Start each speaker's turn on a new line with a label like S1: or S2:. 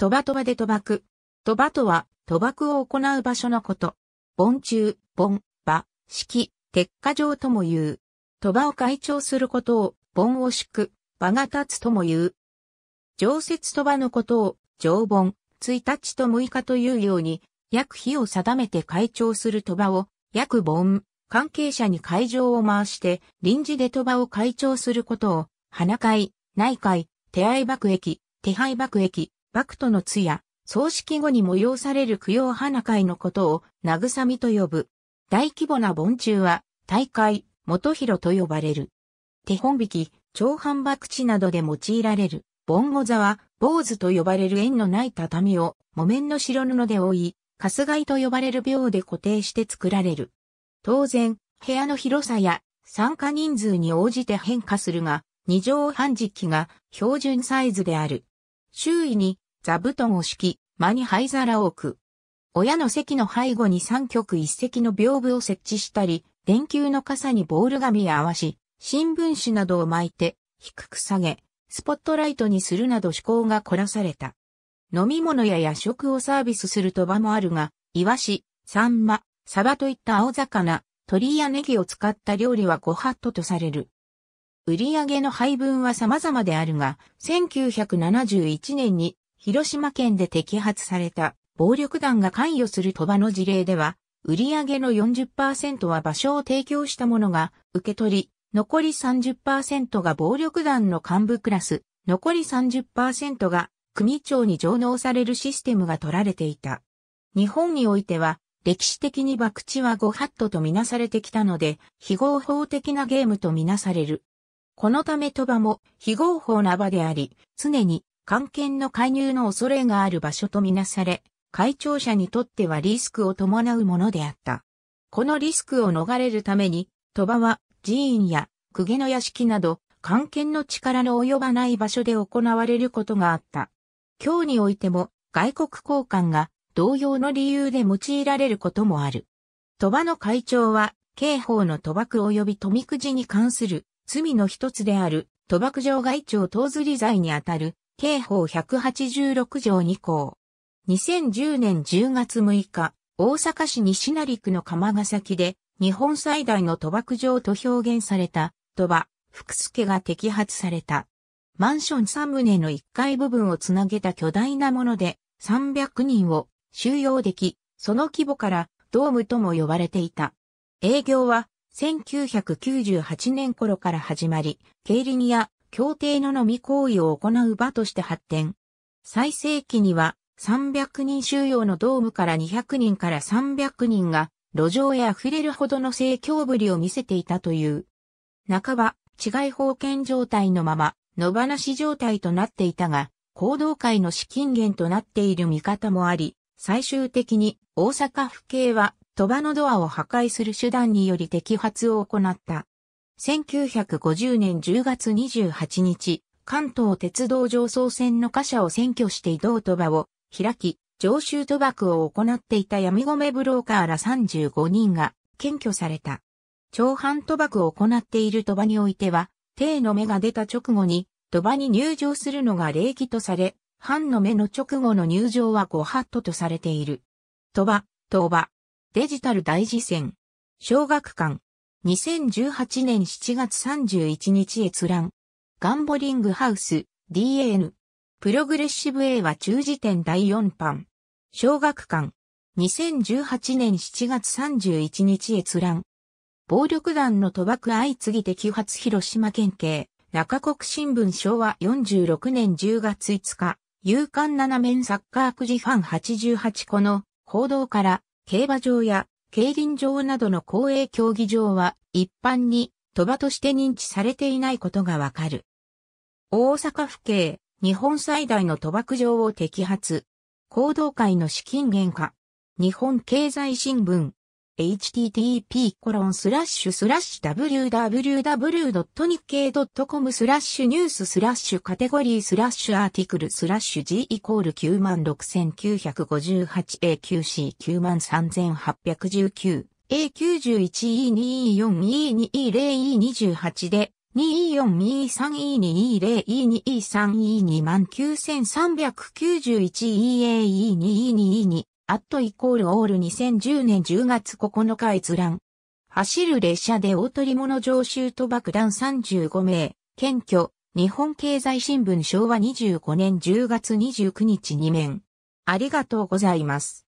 S1: トバトバで賭博。賭場とは、賭博を行う場所のこと。盆中、盆、場、式、鉄火場とも言う。賭場を開帳することを、盆を敷く、場が立つとも言う。常設賭場のことを、常盆、1日と6日というように、約日を定めて開帳する賭場を、約盆、関係者に会場を回して、臨時で賭場を開帳することを、花会、内会、手合爆駅、手配爆駅、幕トの通夜、葬式後に催される供養花会のことを、慰みと呼ぶ。大規模な盆中は、大会、元広と呼ばれる。手本引き、長半博地などで用いられる。盆後座は、坊主と呼ばれる縁のない畳を、木綿の白布で覆い、かすがいと呼ばれる病で固定して作られる。当然、部屋の広さや参加人数に応じて変化するが、二畳半実機が標準サイズである。周囲に座布団を敷き、間に灰皿を置く。親の席の背後に三曲一席の屏風を設置したり、電球の傘にボール紙や合わし、新聞紙などを巻いて、低く下げ、スポットライトにするなど趣向が凝らされた。飲み物や夜食をサービスする賭場もあるが、イワシ、サンマ、サバといった青魚、鳥やネギを使った料理はご法度とされる。売上の配分は様々であるが、1971年に広島県で摘発された暴力団が関与する鳥羽の事例では、売上の40%は場所を提供した者が受け取り、残り30%が暴力団の幹部クラス、残り30%が組長に上納されるシステムが取られていた。日本においては、歴史的に博打はごットとみなされてきたので、非合法的なゲームとみなされる。このため鳥羽も非合法な場であり、常に関係の介入の恐れがある場所とみなされ、会長者にとってはリスクを伴うものであった。このリスクを逃れるために、鳥羽は寺院や公家の屋敷など、関係の力の及ばない場所で行われることがあった。今日においても外国交換が同様の理由で用いられることもある。鳥羽の会長は、刑法の賭博及び富くじに関する罪の一つである、賭博場外庁等ずり罪にあたる、刑法186条2項。2010年10月6日、大阪市西成区の釜ヶ崎で、日本最大の賭博場と表現された、賭場、福助が摘発された。マンション3棟の1階部分をつなげた巨大なもので、300人を収容でき、その規模からドームとも呼ばれていた。営業は1998年頃から始まり、経理にや協定の飲み行為を行う場として発展。最盛期には300人収容のドームから200人から300人が路上へ溢れるほどの盛況ぶりを見せていたという。半ば、違い保険状態のまま、野放し状態となっていたが、行動会の資金源となっている見方もあり、最終的に大阪府警は鳥羽のドアを破壊する手段により摘発を行った。1950年10月28日、関東鉄道上層線の貨車を占拠して移動鳥羽を開き、常習賭博を行っていた闇米ブローカーら35人が検挙された。長反賭博を行っている賭場においては、帝の目が出た直後に、賭場に入場するのが礼儀とされ、藩の目の直後の入場はご法度とされている。賭場、賭場。デジタル大事戦。小学館。2018年7月31日閲覧。ガンボリングハウス DAN。プログレッシブ A は中時点第4版。小学館。2018年7月31日閲覧。暴力団の賭博相次ぎ摘発広島県警。中国新聞昭和46年10月5日。夕刊7面サッカーくじファン88個の報道から競馬場や競輪場などの公営競技場は一般に賭場として認知されていないことがわかる。大阪府警、日本最大の賭博場を摘発。行動会の資金源化。日本経済新聞、http://www.nikkei.com スラッシュニューススラッシュカテゴリースラッシュアーティクルスラッシュ g イコール 96958AQC93819 A91E2E4E2E0E28 で2 e 4 e 3 e 2 e 0 e 2 e 3 e 2 9 3 9 1 e a e 2 2 e 2アットイコールオール2010年10月9日閲覧。走る列車で大取り物常習と爆弾35名、検挙、日本経済新聞昭和25年10月29日2面。ありがとうございます。